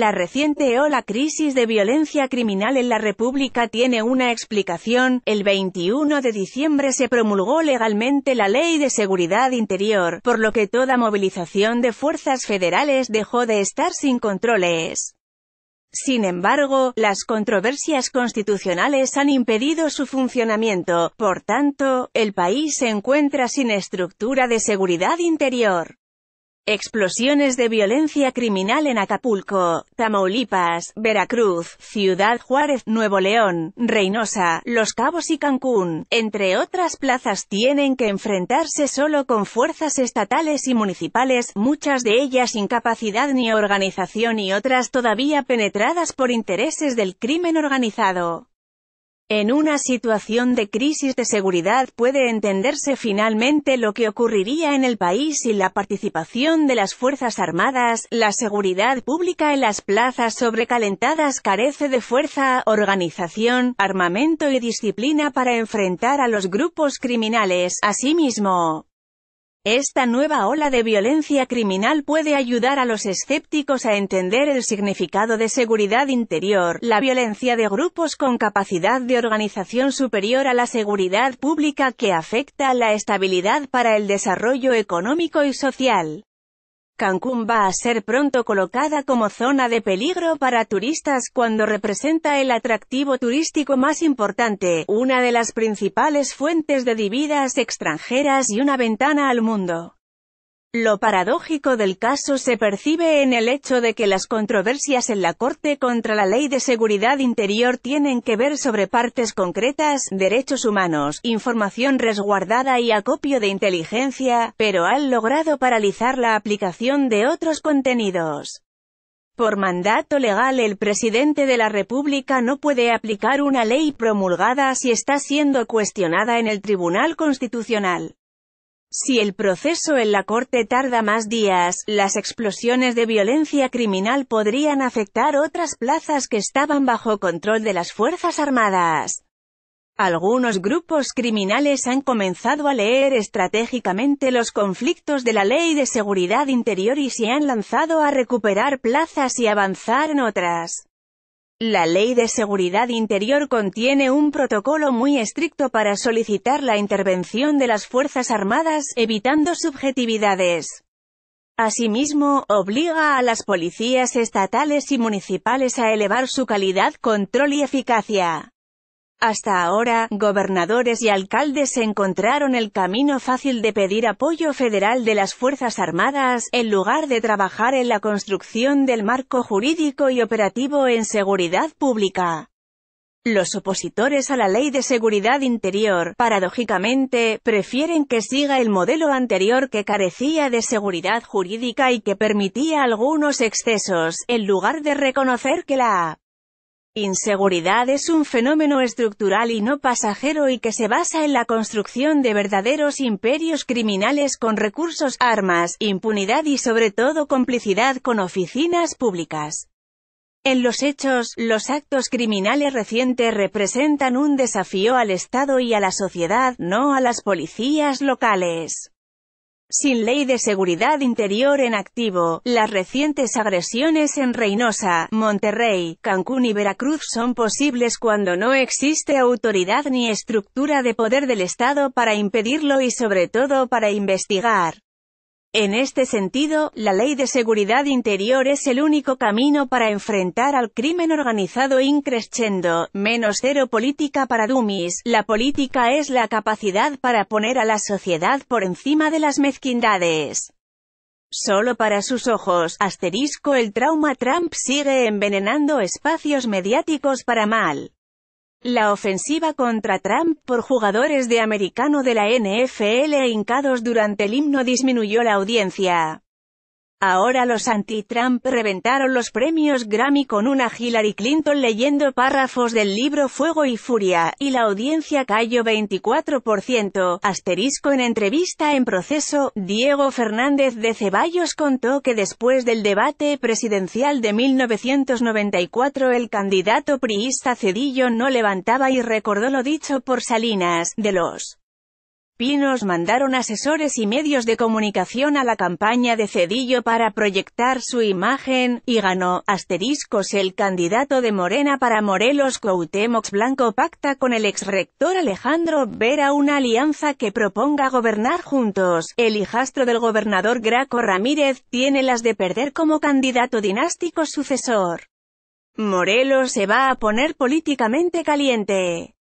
La reciente o la crisis de violencia criminal en la República tiene una explicación. El 21 de diciembre se promulgó legalmente la Ley de Seguridad Interior, por lo que toda movilización de fuerzas federales dejó de estar sin controles. Sin embargo, las controversias constitucionales han impedido su funcionamiento, por tanto, el país se encuentra sin estructura de seguridad interior. Explosiones de violencia criminal en Acapulco, Tamaulipas, Veracruz, Ciudad Juárez, Nuevo León, Reynosa, Los Cabos y Cancún, entre otras plazas tienen que enfrentarse solo con fuerzas estatales y municipales, muchas de ellas sin capacidad ni organización y otras todavía penetradas por intereses del crimen organizado. En una situación de crisis de seguridad puede entenderse finalmente lo que ocurriría en el país si la participación de las Fuerzas Armadas, la seguridad pública en las plazas sobrecalentadas carece de fuerza, organización, armamento y disciplina para enfrentar a los grupos criminales. Asimismo, esta nueva ola de violencia criminal puede ayudar a los escépticos a entender el significado de seguridad interior, la violencia de grupos con capacidad de organización superior a la seguridad pública que afecta a la estabilidad para el desarrollo económico y social. Cancún va a ser pronto colocada como zona de peligro para turistas cuando representa el atractivo turístico más importante, una de las principales fuentes de dividas extranjeras y una ventana al mundo. Lo paradójico del caso se percibe en el hecho de que las controversias en la Corte contra la Ley de Seguridad Interior tienen que ver sobre partes concretas, derechos humanos, información resguardada y acopio de inteligencia, pero han logrado paralizar la aplicación de otros contenidos. Por mandato legal el presidente de la República no puede aplicar una ley promulgada si está siendo cuestionada en el Tribunal Constitucional. Si el proceso en la corte tarda más días, las explosiones de violencia criminal podrían afectar otras plazas que estaban bajo control de las Fuerzas Armadas. Algunos grupos criminales han comenzado a leer estratégicamente los conflictos de la Ley de Seguridad Interior y se han lanzado a recuperar plazas y avanzar en otras. La Ley de Seguridad Interior contiene un protocolo muy estricto para solicitar la intervención de las Fuerzas Armadas, evitando subjetividades. Asimismo, obliga a las policías estatales y municipales a elevar su calidad, control y eficacia. Hasta ahora, gobernadores y alcaldes encontraron el camino fácil de pedir apoyo federal de las Fuerzas Armadas, en lugar de trabajar en la construcción del marco jurídico y operativo en seguridad pública. Los opositores a la Ley de Seguridad Interior, paradójicamente, prefieren que siga el modelo anterior que carecía de seguridad jurídica y que permitía algunos excesos, en lugar de reconocer que la Inseguridad es un fenómeno estructural y no pasajero y que se basa en la construcción de verdaderos imperios criminales con recursos, armas, impunidad y sobre todo complicidad con oficinas públicas. En los hechos, los actos criminales recientes representan un desafío al Estado y a la sociedad, no a las policías locales. Sin ley de seguridad interior en activo, las recientes agresiones en Reynosa, Monterrey, Cancún y Veracruz son posibles cuando no existe autoridad ni estructura de poder del Estado para impedirlo y sobre todo para investigar. En este sentido, la Ley de Seguridad Interior es el único camino para enfrentar al crimen organizado increscendo, menos cero política para dummies. La política es la capacidad para poner a la sociedad por encima de las mezquindades. Solo para sus ojos, asterisco el trauma Trump sigue envenenando espacios mediáticos para mal. La ofensiva contra Trump por jugadores de americano de la NFL hincados durante el himno disminuyó la audiencia. Ahora los anti-Trump reventaron los premios Grammy con una Hillary Clinton leyendo párrafos del libro Fuego y Furia, y la audiencia cayó 24%. Asterisco en entrevista en proceso, Diego Fernández de Ceballos contó que después del debate presidencial de 1994 el candidato priista Cedillo no levantaba y recordó lo dicho por Salinas, de los Pinos mandaron asesores y medios de comunicación a la campaña de Cedillo para proyectar su imagen, y ganó, asteriscos el candidato de Morena para Morelos Coutemox Blanco pacta con el exrector Alejandro Vera una alianza que proponga gobernar juntos. El hijastro del gobernador Graco Ramírez tiene las de perder como candidato dinástico sucesor. Morelos se va a poner políticamente caliente.